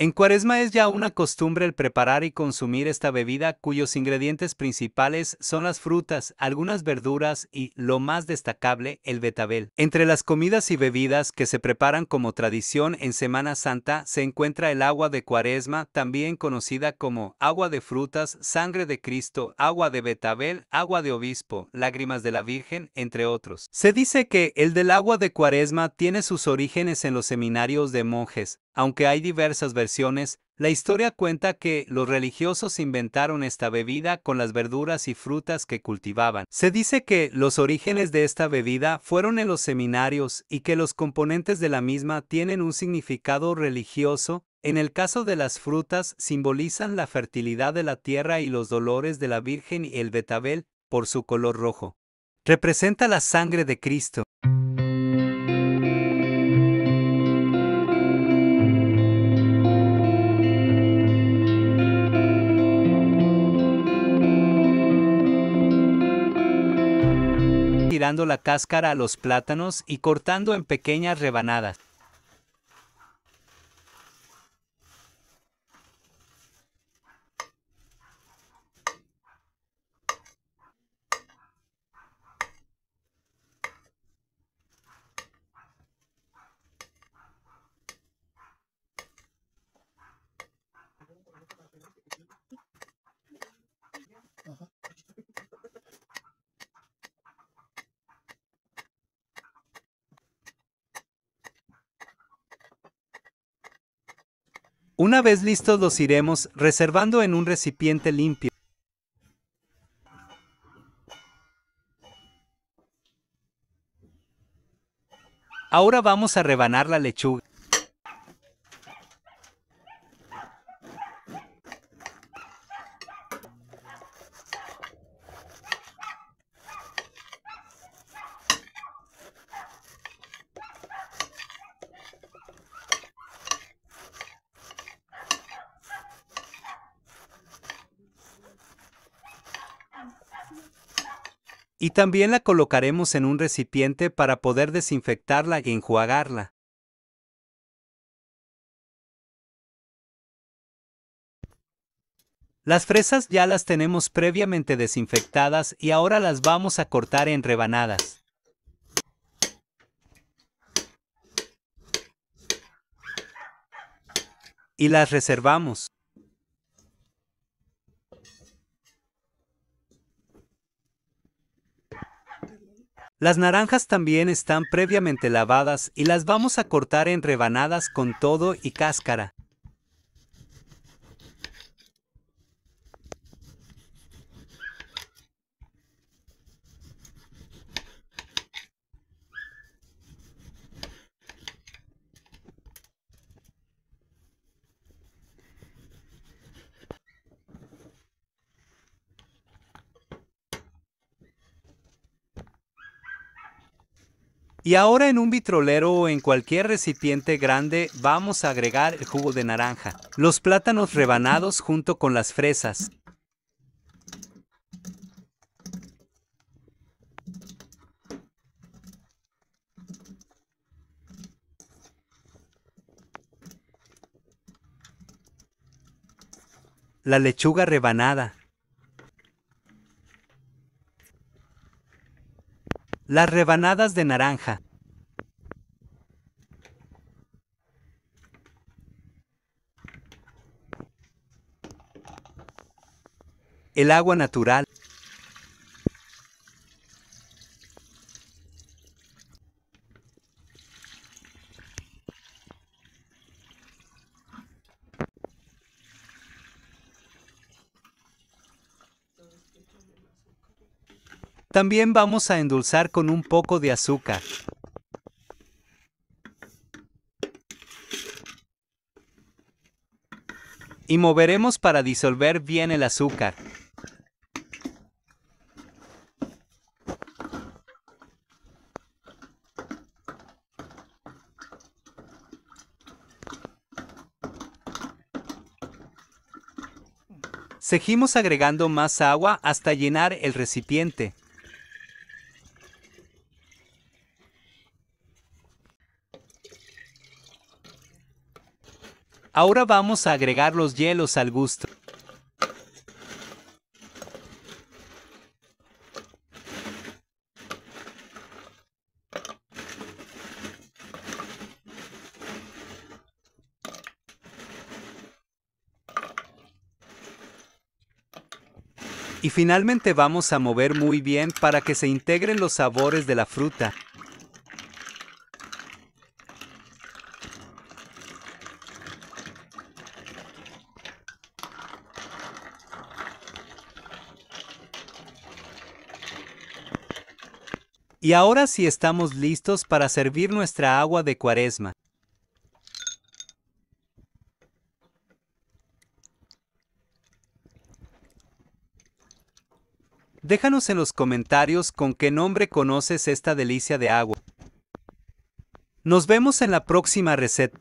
En Cuaresma es ya una costumbre el preparar y consumir esta bebida cuyos ingredientes principales son las frutas, algunas verduras y, lo más destacable, el betabel. Entre las comidas y bebidas que se preparan como tradición en Semana Santa se encuentra el agua de Cuaresma, también conocida como agua de frutas, sangre de Cristo, agua de betabel, agua de obispo, lágrimas de la Virgen, entre otros. Se dice que el del agua de Cuaresma tiene sus orígenes en los seminarios de monjes, aunque hay diversas versiones, la historia cuenta que los religiosos inventaron esta bebida con las verduras y frutas que cultivaban. Se dice que los orígenes de esta bebida fueron en los seminarios y que los componentes de la misma tienen un significado religioso. En el caso de las frutas, simbolizan la fertilidad de la tierra y los dolores de la Virgen y el betabel, por su color rojo. Representa la sangre de Cristo. tirando la cáscara a los plátanos y cortando en pequeñas rebanadas. Una vez listos los iremos reservando en un recipiente limpio. Ahora vamos a rebanar la lechuga. Y también la colocaremos en un recipiente para poder desinfectarla y enjuagarla. Las fresas ya las tenemos previamente desinfectadas y ahora las vamos a cortar en rebanadas. Y las reservamos. Las naranjas también están previamente lavadas y las vamos a cortar en rebanadas con todo y cáscara. Y ahora en un vitrolero o en cualquier recipiente grande vamos a agregar el jugo de naranja, los plátanos rebanados junto con las fresas. La lechuga rebanada. Las rebanadas de naranja. El agua natural. También vamos a endulzar con un poco de azúcar. Y moveremos para disolver bien el azúcar. Seguimos agregando más agua hasta llenar el recipiente. Ahora vamos a agregar los hielos al gusto. Y finalmente vamos a mover muy bien para que se integren los sabores de la fruta. Y ahora sí estamos listos para servir nuestra agua de cuaresma. Déjanos en los comentarios con qué nombre conoces esta delicia de agua. Nos vemos en la próxima receta.